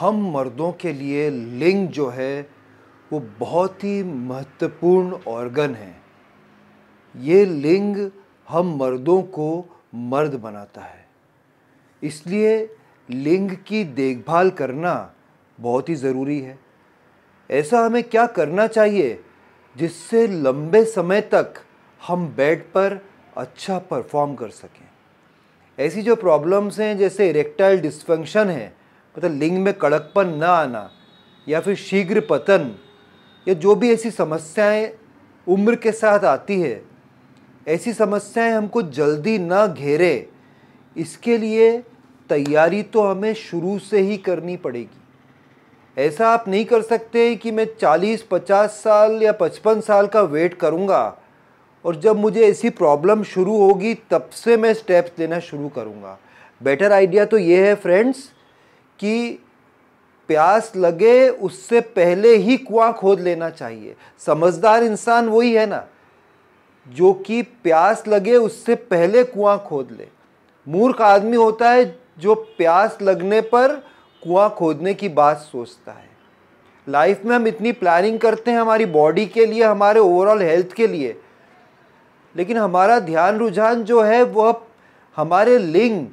हम मर्दों के लिए लिंग जो है वो बहुत ही महत्वपूर्ण ऑर्गन है ये लिंग हम मर्दों को मर्द बनाता है इसलिए लिंग की देखभाल करना बहुत ही ज़रूरी है ऐसा हमें क्या करना चाहिए जिससे लंबे समय तक हम बेड पर अच्छा परफॉर्म कर सकें ऐसी जो प्रॉब्लम्स हैं जैसे इरेक्टाइल डिस्फंक्शन है मतलब लिंग में कड़कपन न आना या फिर शीघ्र पतन या जो भी ऐसी समस्याएं उम्र के साथ आती है ऐसी समस्याएं हमको जल्दी ना घेरे इसके लिए तैयारी तो हमें शुरू से ही करनी पड़ेगी ऐसा आप नहीं कर सकते कि मैं 40-50 साल या 55 साल का वेट करूंगा और जब मुझे ऐसी प्रॉब्लम शुरू होगी तब से मैं स्टेप्स लेना शुरू करूंगा बेटर आइडिया तो ये है फ्रेंड्स कि प्यास लगे उससे पहले ही कुआं खोद लेना चाहिए समझदार इंसान वही है ना जो कि प्यास लगे उससे पहले कुआं खोद ले मूर्ख आदमी होता है जो प्यास लगने पर कुआं खोदने की बात सोचता है लाइफ में हम इतनी प्लानिंग करते हैं हमारी बॉडी के लिए हमारे ओवरऑल हेल्थ के लिए लेकिन हमारा ध्यान रुझान जो है वह हमारे लिंग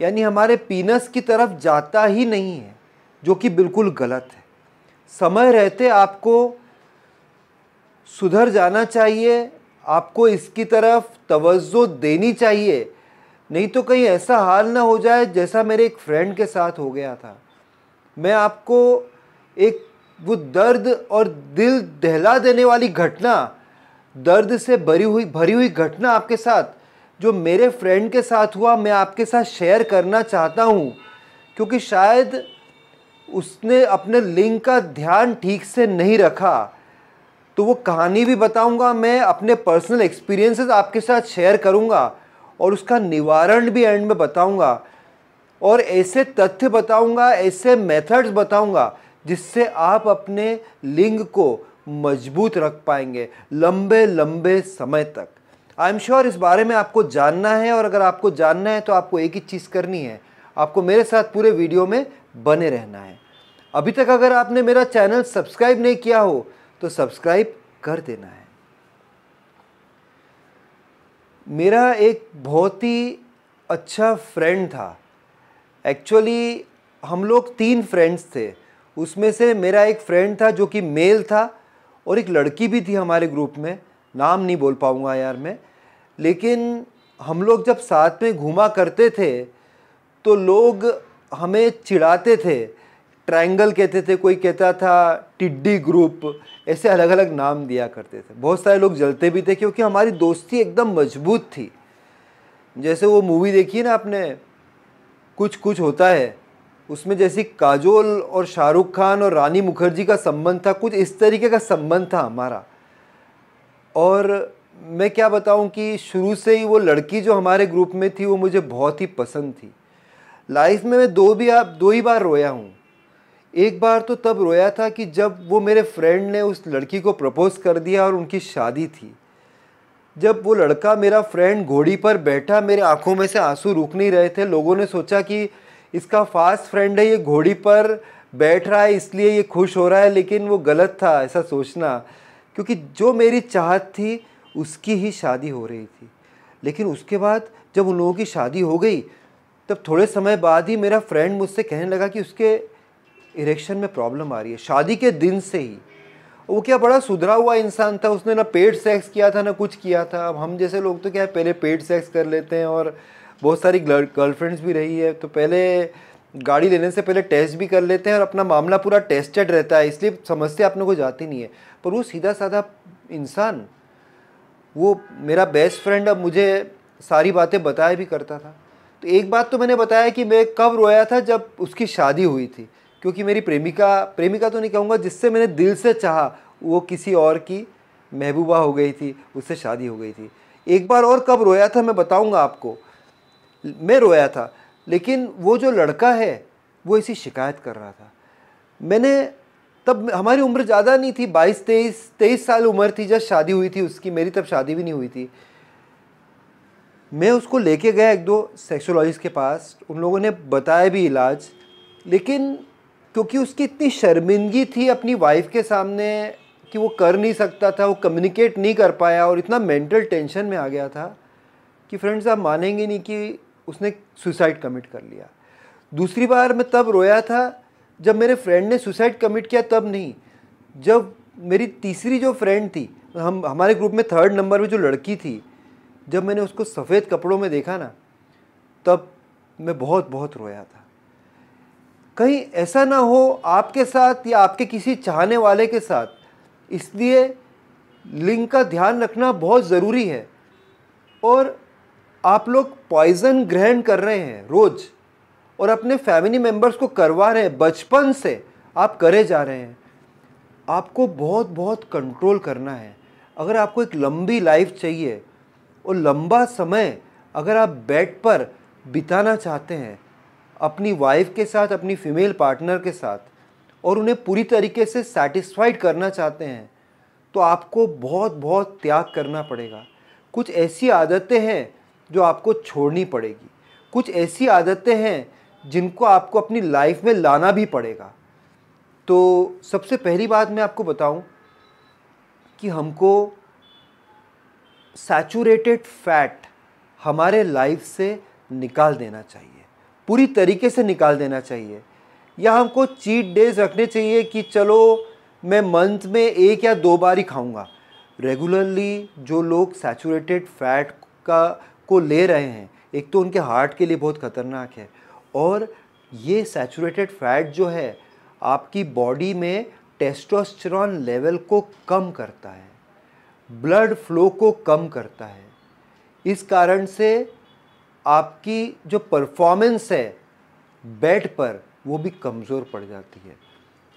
यानी हमारे पीनस की तरफ जाता ही नहीं है जो कि बिल्कुल गलत है समय रहते आपको सुधर जाना चाहिए आपको इसकी तरफ तवज्जो देनी चाहिए नहीं तो कहीं ऐसा हाल ना हो जाए जैसा मेरे एक फ्रेंड के साथ हो गया था मैं आपको एक वो दर्द और दिल दहला देने वाली घटना दर्द से भरी हुई भरी हुई घटना आपके साथ जो मेरे फ्रेंड के साथ हुआ मैं आपके साथ शेयर करना चाहता हूँ क्योंकि शायद उसने अपने लिंक का ध्यान ठीक से नहीं रखा तो वो कहानी भी बताऊंगा मैं अपने पर्सनल एक्सपीरियंसेस आपके साथ शेयर करूंगा और उसका निवारण भी एंड में बताऊंगा और ऐसे तथ्य बताऊंगा ऐसे मेथड्स बताऊंगा जिससे आप अपने लिंग को मजबूत रख पाएंगे लंबे लंबे समय तक आई एम श्योर इस बारे में आपको जानना है और अगर आपको जानना है तो आपको एक ही चीज़ करनी है आपको मेरे साथ पूरे वीडियो में बने रहना है अभी तक अगर आपने मेरा चैनल सब्सक्राइब नहीं किया हो तो सब्सक्राइब कर देना है मेरा एक बहुत ही अच्छा फ्रेंड था एक्चुअली हम लोग तीन फ्रेंड्स थे उसमें से मेरा एक फ्रेंड था जो कि मेल था और एक लड़की भी थी हमारे ग्रुप में नाम नहीं बोल पाऊँगा यार मैं लेकिन हम लोग जब साथ में घूमा करते थे तो लोग हमें चिढ़ाते थे ट्रायंगल कहते थे कोई कहता था टिड्डी ग्रुप ऐसे अलग अलग नाम दिया करते थे बहुत सारे लोग जलते भी थे क्योंकि हमारी दोस्ती एकदम मजबूत थी जैसे वो मूवी देखी ना आपने कुछ कुछ होता है उसमें जैसे काजोल और शाहरुख खान और रानी मुखर्जी का संबंध था कुछ इस तरीके का संबंध था हमारा और मैं क्या बताऊं कि शुरू से ही वो लड़की जो हमारे ग्रुप में थी वो मुझे बहुत ही पसंद थी लाइफ में मैं दो भी आप दो ही बार रोया हूँ एक बार तो तब रोया था कि जब वो मेरे फ्रेंड ने उस लड़की को प्रपोज़ कर दिया और उनकी शादी थी जब वो लड़का मेरा फ्रेंड घोड़ी पर बैठा मेरे आंखों में से आंसू रुक नहीं रहे थे लोगों ने सोचा कि इसका फास्ट फ्रेंड है ये घोड़ी पर बैठ रहा है इसलिए ये खुश हो रहा है लेकिन वो गलत था ऐसा सोचना क्योंकि जो मेरी चाहत थी उसकी ही शादी हो रही थी लेकिन उसके बाद जब उन लोगों की शादी हो गई तब थोड़े समय बाद ही मेरा फ्रेंड मुझसे कहने लगा कि उसके इरेक्शन में प्रॉब्लम आ रही है शादी के दिन से ही वो क्या बड़ा सुधरा हुआ इंसान था उसने ना पेड सेक्स किया था ना कुछ किया था अब हम जैसे लोग तो क्या है पहले पेट सेक्स कर लेते हैं और बहुत सारी गर्लफ्रेंड्स भी रही है तो पहले गाड़ी लेने से पहले टेस्ट भी कर लेते हैं और अपना मामला पूरा टेस्टेड रहता है इसलिए समस्या अपने को जाती नहीं है पर वो सीधा साधा इंसान वो मेरा बेस्ट फ्रेंड अब मुझे सारी बातें बताया भी करता था तो एक बात तो मैंने बताया कि मैं कब रोया था जब उसकी शादी हुई थी क्योंकि मेरी प्रेमिका प्रेमिका तो नहीं कहूँगा जिससे मैंने दिल से चाहा वो किसी और की महबूबा हो गई थी उससे शादी हो गई थी एक बार और कब रोया था मैं बताऊँगा आपको मैं रोया था लेकिन वो जो लड़का है वो इसी शिकायत कर रहा था मैंने तब हमारी उम्र ज़्यादा नहीं थी बाईस तेईस तेईस साल उम्र थी जब शादी हुई थी उसकी मेरी तब शादी भी नहीं हुई थी मैं उसको लेके गया एक दो सेक्सोलॉजिस्ट के पास उन लोगों ने बताया भी इलाज लेकिन क्योंकि उसकी इतनी शर्मिंदगी थी अपनी वाइफ के सामने कि वो कर नहीं सकता था वो कम्युनिकेट नहीं कर पाया और इतना मेंटल टेंशन में आ गया था कि फ्रेंड्स आप मानेंगे नहीं कि उसने सुसाइड कमिट कर लिया दूसरी बार मैं तब रोया था जब मेरे फ्रेंड ने सुसाइड कमिट किया तब नहीं जब मेरी तीसरी जो फ्रेंड थी हम हमारे ग्रुप में थर्ड नंबर में जो लड़की थी जब मैंने उसको सफ़ेद कपड़ों में देखा ना तब मैं बहुत बहुत रोया था कहीं ऐसा ना हो आपके साथ या आपके किसी चाहने वाले के साथ इसलिए लिंग का ध्यान रखना बहुत ज़रूरी है और आप लोग पॉइज़न ग्रहण कर रहे हैं रोज़ और अपने फैमिली मेम्बर्स को करवा रहे हैं बचपन से आप करे जा रहे हैं आपको बहुत बहुत कंट्रोल करना है अगर आपको एक लंबी लाइफ चाहिए और लंबा समय अगर आप बेड पर बिताना चाहते हैं अपनी वाइफ के साथ अपनी फीमेल पार्टनर के साथ और उन्हें पूरी तरीके से सेटिस्फाइड करना चाहते हैं तो आपको बहुत बहुत त्याग करना पड़ेगा कुछ ऐसी आदतें हैं जो आपको छोड़नी पड़ेगी कुछ ऐसी आदतें हैं जिनको आपको अपनी लाइफ में लाना भी पड़ेगा तो सबसे पहली बात मैं आपको बताऊं कि हमको सैचुरेटेड फैट हमारे लाइफ से निकाल देना चाहिए पूरी तरीके से निकाल देना चाहिए या हमको चीट डेज रखने चाहिए कि चलो मैं मंथ में एक या दो बार ही खाऊंगा रेगुलरली जो लोग सैचुरेटेड फैट का को ले रहे हैं एक तो उनके हार्ट के लिए बहुत खतरनाक है और ये सैचुरेटेड फैट जो है आपकी बॉडी में टेस्टोस्टेरॉन लेवल को कम करता है ब्लड फ्लो को कम करता है इस कारण से आपकी जो परफॉर्मेंस है बेड पर वो भी कमज़ोर पड़ जाती है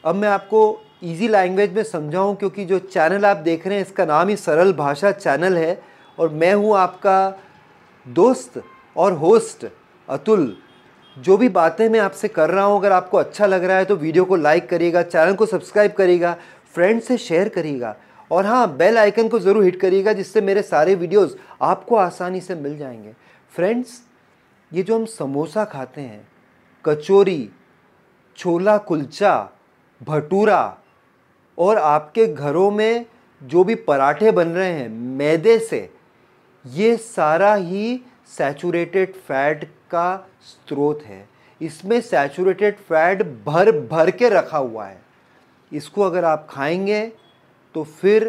अब मैं आपको इजी लैंग्वेज में समझाऊं क्योंकि जो चैनल आप देख रहे हैं इसका नाम ही सरल भाषा चैनल है और मैं हूं आपका दोस्त और होस्ट अतुल जो भी बातें मैं आपसे कर रहा हूँ अगर आपको अच्छा लग रहा है तो वीडियो को लाइक करिएगा चैनल को सब्सक्राइब करिएगा फ्रेंड से शेयर करिएगा और हाँ बेल आइकन को ज़रूर हिट करिएगा जिससे मेरे सारे वीडियोस आपको आसानी से मिल जाएंगे फ्रेंड्स ये जो हम समोसा खाते हैं कचौरी छोला कुलचा भटूरा और आपके घरों में जो भी पराठे बन रहे हैं मैदे से ये सारा ही सैचुरेटेड फैट का स्रोत है इसमें सैचुरेटेड फैट भर भर के रखा हुआ है इसको अगर आप खाएंगे तो फिर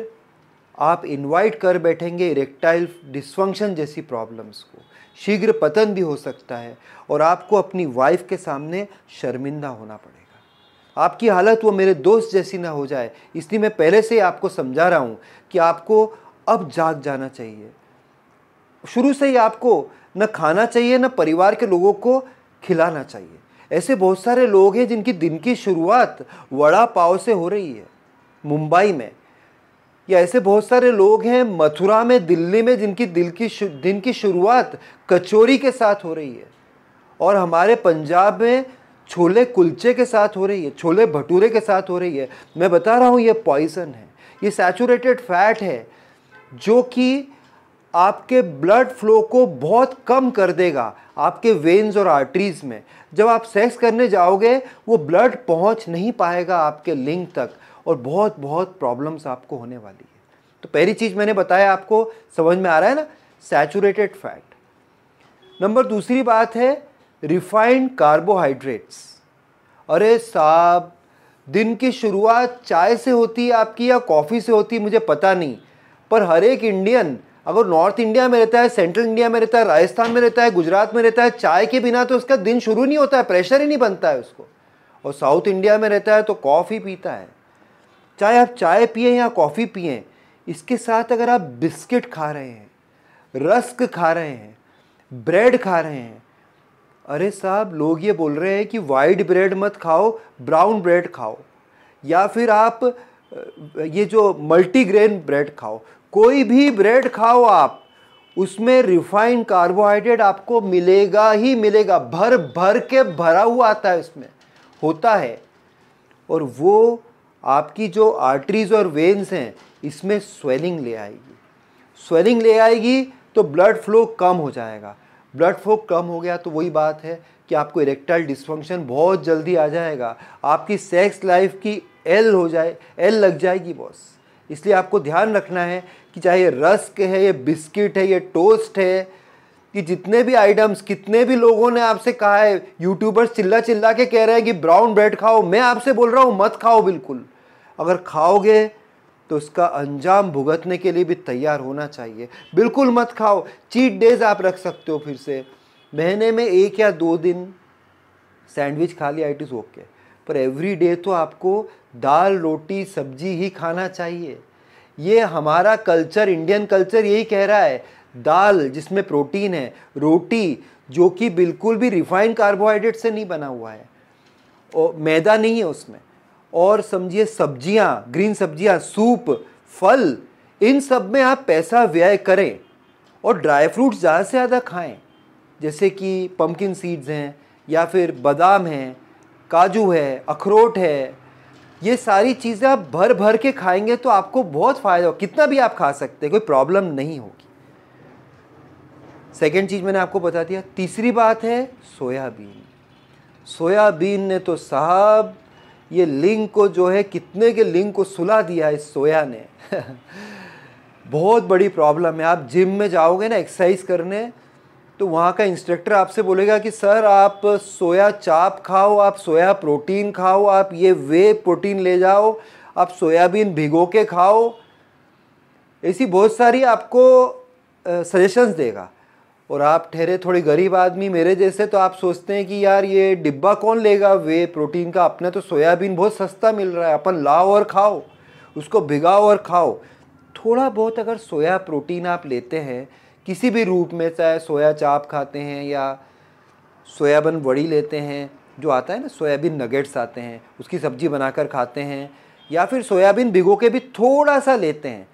आप इनवाइट कर बैठेंगे इरेक्टाइल डिस्फंक्शन जैसी प्रॉब्लम्स को शीघ्र पतन भी हो सकता है और आपको अपनी वाइफ के सामने शर्मिंदा होना पड़ेगा आपकी हालत वो मेरे दोस्त जैसी ना हो जाए इसलिए मैं पहले से ही आपको समझा रहा हूँ कि आपको अब जाग जाना चाहिए शुरू से ही आपको न खाना चाहिए न परिवार के लोगों को खिलाना चाहिए ऐसे बहुत सारे लोग हैं जिनकी दिन की शुरुआत वड़ा पाव से हो रही है मुंबई में या ऐसे बहुत सारे लोग हैं मथुरा में दिल्ली में जिनकी दिल की दिन की शुरुआत कचौरी के साथ हो रही है और हमारे पंजाब में छोले कुलचे के साथ हो रही है छोले भटूरे के साथ हो रही है मैं बता रहा हूँ ये पॉइज़न है ये सैचुरेटेड फैट है जो कि आपके ब्लड फ्लो को बहुत कम कर देगा आपके वेन्स और आर्टरीज में जब आप सेक्स करने जाओगे वो ब्लड पहुंच नहीं पाएगा आपके लिंग तक और बहुत बहुत प्रॉब्लम्स आपको होने वाली है तो पहली चीज़ मैंने बताया आपको समझ में आ रहा है ना सैचुरेटेड फैट नंबर दूसरी बात है रिफाइंड कार्बोहाइड्रेट्स अरे साहब दिन की शुरुआत चाय से होती है आपकी या कॉफ़ी से होती मुझे पता नहीं पर हर एक इंडियन अगर नॉर्थ इंडिया में रहता है सेंट्रल इंडिया में रहता है राजस्थान में रहता है गुजरात में रहता है चाय के बिना तो उसका दिन शुरू नहीं होता है प्रेशर ही नहीं बनता है उसको और साउथ इंडिया में रहता है तो कॉफ़ी पीता है चाहे आप चाय पिए या कॉफ़ी पिए इसके साथ अगर आप बिस्किट खा रहे हैं रस्क खा रहे हैं ब्रेड खा रहे हैं अरे साहब लोग ये बोल रहे हैं कि वाइट ब्रेड मत खाओ ब्राउन ब्रेड खाओ या फिर आप ये जो मल्टीग्रेन ब्रेड खाओ कोई भी ब्रेड खाओ आप उसमें रिफाइंड कार्बोहाइड्रेट आपको मिलेगा ही मिलेगा भर भर के भरा हुआ आता है उसमें होता है और वो आपकी जो आर्टरीज और वेन्स हैं इसमें स्वेलिंग ले आएगी स्वेलिंग ले आएगी तो ब्लड फ्लो कम हो जाएगा ब्लड फ्लो कम हो गया तो वही बात है कि आपको इरेक्टाइल डिस्फंक्शन बहुत जल्दी आ जाएगा आपकी सेक्स लाइफ की एल हो जाए एल लग जाएगी बॉस इसलिए आपको ध्यान रखना है कि चाहे ये रस्क है ये बिस्किट है ये टोस्ट है कि जितने भी आइटम्स कितने भी लोगों ने आपसे कहा है यूट्यूबर्स चिल्ला चिल्ला के कह रहे हैं कि ब्राउन ब्रेड खाओ मैं आपसे बोल रहा हूँ मत खाओ बिल्कुल अगर खाओगे तो उसका अंजाम भुगतने के लिए भी तैयार होना चाहिए बिल्कुल मत खाओ चीट डेज आप रख सकते हो फिर से महीने में एक या दो दिन सैंडविच खा लिया इट इज़ ओके पर एवरी डे तो आपको दाल रोटी सब्जी ही खाना चाहिए ये हमारा कल्चर इंडियन कल्चर यही कह रहा है दाल जिसमें प्रोटीन है रोटी जो कि बिल्कुल भी रिफाइंड कार्बोहाइड्रेट से नहीं बना हुआ है और मैदा नहीं है उसमें और समझिए सब्जियां ग्रीन सब्जियां सूप फल इन सब में आप पैसा व्यय करें और ड्राई फ्रूट्स ज़्यादा से ज़्यादा खाएं जैसे कि पम्पकिन सीड्स हैं या फिर बादाम हैं काजू है अखरोट है ये सारी चीज़ें आप भर भर के खाएंगे तो आपको बहुत फ़ायदा हो कितना भी आप खा सकते हैं कोई प्रॉब्लम नहीं होगी सेकेंड चीज़ मैंने आपको बता दिया तीसरी बात है सोयाबीन सोयाबीन ने तो साहब ये लिंग को जो है कितने के लिंग को सुला दिया है सोया ने बहुत बड़ी प्रॉब्लम है आप जिम में जाओगे ना एक्सरसाइज करने तो वहाँ का इंस्ट्रक्टर आपसे बोलेगा कि सर आप सोया चाप खाओ आप सोया प्रोटीन खाओ आप ये वे प्रोटीन ले जाओ आप सोयाबीन भिगो के खाओ ऐसी बहुत सारी आपको सजेशंस देगा और आप ठहरे थोड़े गरीब आदमी मेरे जैसे तो आप सोचते हैं कि यार ये डिब्बा कौन लेगा वे प्रोटीन का अपने तो सोयाबीन बहुत सस्ता मिल रहा है अपन लाओ और खाओ उसको भिगाओ और खाओ थोड़ा बहुत अगर सोया प्रोटीन आप लेते हैं किसी भी रूप में चाहे सोया चाप खाते हैं या सोयाबीन वड़ी लेते हैं जो आता है ना सोयाबीन नगेट्स आते हैं उसकी सब्ज़ी बनाकर खाते हैं या फिर सोयाबीन भिगो के भी थोड़ा सा लेते हैं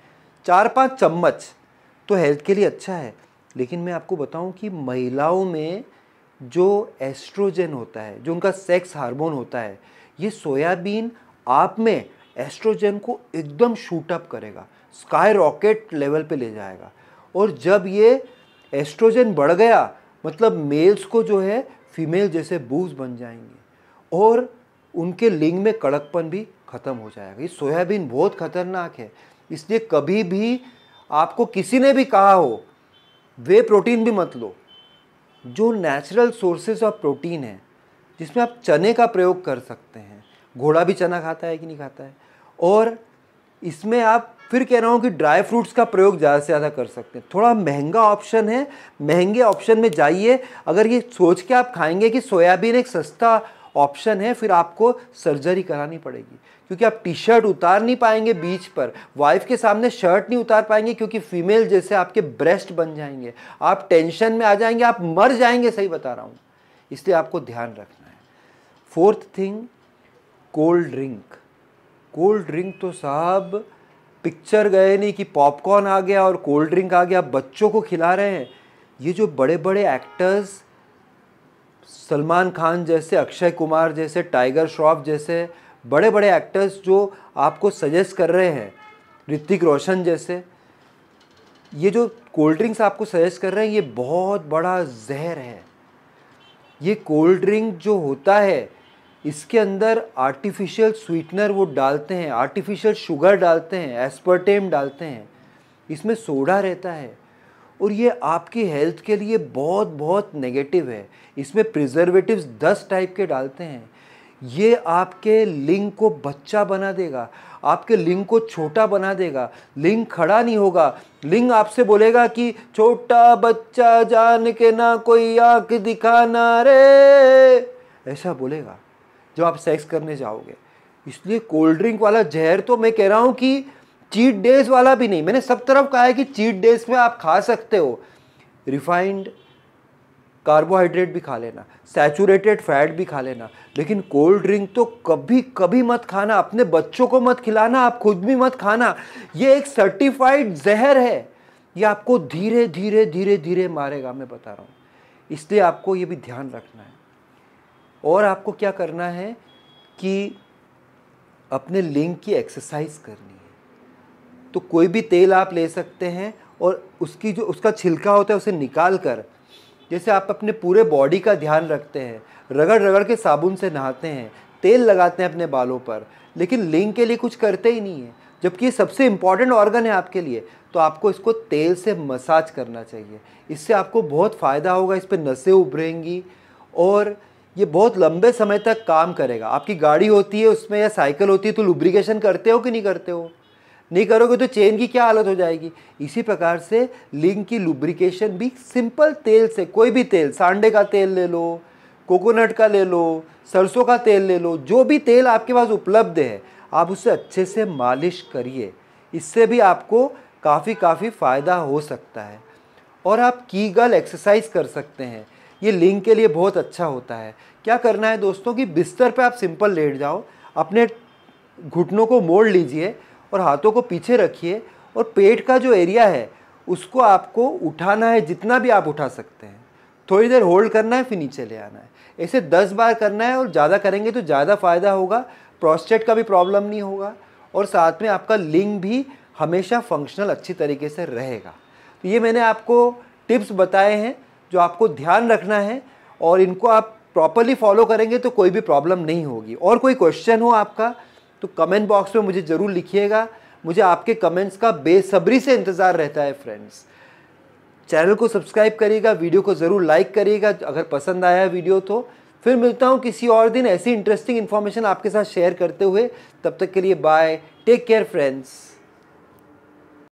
चार पाँच चम्मच तो हेल्थ के लिए अच्छा है लेकिन मैं आपको बताऊं कि महिलाओं में जो एस्ट्रोजन होता है जो उनका सेक्स हार्मोन होता है ये सोयाबीन आप में एस्ट्रोजन को एकदम शूट अप करेगा स्काई रॉकेट लेवल पे ले जाएगा और जब ये एस्ट्रोजन बढ़ गया मतलब मेल्स को जो है फीमेल जैसे बूज बन जाएंगे और उनके लिंग में कड़कपन भी ख़त्म हो जाएगा ये सोयाबीन बहुत खतरनाक है इसलिए कभी भी आपको किसी ने भी कहा हो वे प्रोटीन भी मत लो जो नेचुरल सोर्सेज ऑफ प्रोटीन है जिसमें आप चने का प्रयोग कर सकते हैं घोड़ा भी चना खाता है कि नहीं खाता है और इसमें आप फिर कह रहा हूँ कि ड्राई फ्रूट्स का प्रयोग ज़्यादा से ज़्यादा कर सकते हैं थोड़ा महंगा ऑप्शन है महंगे ऑप्शन में जाइए अगर ये सोच के आप खाएंगे कि सोयाबीन एक सस्ता ऑप्शन है फिर आपको सर्जरी करानी पड़ेगी क्योंकि आप टी शर्ट उतार नहीं पाएंगे बीच पर वाइफ के सामने शर्ट नहीं उतार पाएंगे क्योंकि फीमेल जैसे आपके ब्रेस्ट बन जाएंगे आप टेंशन में आ जाएंगे आप मर जाएंगे सही बता रहा हूँ इसलिए आपको ध्यान रखना है fourth thing cold drink cold drink तो साहब पिक्चर गए नहीं कि पॉपकॉर्न आ गया और कोल्ड ड्रिंक आ गया बच्चों को खिला रहे हैं ये जो बड़े बड़े एक्टर्स सलमान खान जैसे अक्षय कुमार जैसे टाइगर श्रॉफ जैसे बड़े बड़े एक्टर्स जो आपको सजेस्ट कर रहे हैं ऋतिक रोशन जैसे ये जो कोल्ड ड्रिंक्स आपको सजेस्ट कर रहे हैं ये बहुत बड़ा जहर है ये कोल्ड ड्रिंक जो होता है इसके अंदर आर्टिफिशियल स्वीटनर वो डालते हैं आर्टिफिशियल शुगर डालते हैं एस्पर्टेम डालते हैं इसमें सोडा रहता है और ये आपकी हेल्थ के लिए बहुत बहुत नेगेटिव है इसमें प्रिजर्वेटिव्स दस टाइप के डालते हैं ये आपके लिंग को बच्चा बना देगा आपके लिंग को छोटा बना देगा लिंग खड़ा नहीं होगा लिंग आपसे बोलेगा कि छोटा बच्चा जान के ना कोई आँख दिखाना रे ऐसा बोलेगा जब आप सेक्स करने जाओगे इसलिए कोल्ड ड्रिंक वाला जहर तो मैं कह रहा हूँ कि चीट डेज वाला भी नहीं मैंने सब तरफ कहा है कि चीट डेज में आप खा सकते हो रिफाइंड कार्बोहाइड्रेट भी खा लेना सैचुरेटेड फैट भी खा लेना लेकिन कोल्ड ड्रिंक तो कभी कभी मत खाना अपने बच्चों को मत खिलाना आप खुद भी मत खाना ये एक सर्टिफाइड जहर है ये आपको धीरे धीरे धीरे धीरे मारेगा मैं बता रहा हूँ इसलिए आपको ये भी ध्यान रखना है और आपको क्या करना है कि अपने लिंग की एक्सरसाइज करनी है तो कोई भी तेल आप ले सकते हैं और उसकी जो उसका छिलका होता है उसे निकाल कर जैसे आप अपने पूरे बॉडी का ध्यान रखते हैं रगड़ रगड़ के साबुन से नहाते हैं तेल लगाते हैं अपने बालों पर लेकिन लिंग के लिए कुछ करते ही नहीं है जबकि ये सबसे इम्पॉर्टेंट ऑर्गन है आपके लिए तो आपको इसको तेल से मसाज करना चाहिए इससे आपको बहुत फ़ायदा होगा इस पर नसें उभरेंगी और ये बहुत लंबे समय तक काम करेगा आपकी गाड़ी होती है उसमें या साइकिल होती है तो लुब्रिकेशन करते हो कि नहीं करते हो नहीं करोगे तो चेन की क्या हालत हो जाएगी इसी प्रकार से लिंग की लुब्रिकेशन भी सिंपल तेल से कोई भी तेल सांडे का तेल ले लो कोकोनट का ले लो सरसों का तेल ले लो जो भी तेल आपके पास उपलब्ध है आप उसे अच्छे से मालिश करिए इससे भी आपको काफ़ी काफ़ी फ़ायदा हो सकता है और आप की गल एक्सरसाइज कर सकते हैं ये लिंग के लिए बहुत अच्छा होता है क्या करना है दोस्तों कि बिस्तर पे आप सिंपल लेट जाओ अपने घुटनों को मोड़ लीजिए और हाथों को पीछे रखिए और पेट का जो एरिया है उसको आपको उठाना है जितना भी आप उठा सकते हैं थोड़ी देर होल्ड करना है फिर नीचे ले आना है ऐसे दस बार करना है और ज़्यादा करेंगे तो ज़्यादा फ़ायदा होगा प्रोस्टेट का भी प्रॉब्लम नहीं होगा और साथ में आपका लिंग भी हमेशा फंक्शनल अच्छी तरीके से रहेगा तो ये मैंने आपको टिप्स बताए हैं जो आपको ध्यान रखना है और इनको आप प्रॉपरली फॉलो करेंगे तो कोई भी प्रॉब्लम नहीं होगी और कोई क्वेश्चन हो आपका तो कमेंट बॉक्स में मुझे ज़रूर लिखिएगा मुझे आपके कमेंट्स का बेसब्री से इंतज़ार रहता है फ्रेंड्स चैनल को सब्सक्राइब करिएगा वीडियो को ज़रूर लाइक करिएगा अगर पसंद आया वीडियो तो फिर मिलता हूँ किसी और दिन ऐसी इंटरेस्टिंग इन्फॉर्मेशन आपके साथ शेयर करते हुए तब तक के लिए बाय टेक केयर फ्रेंड्स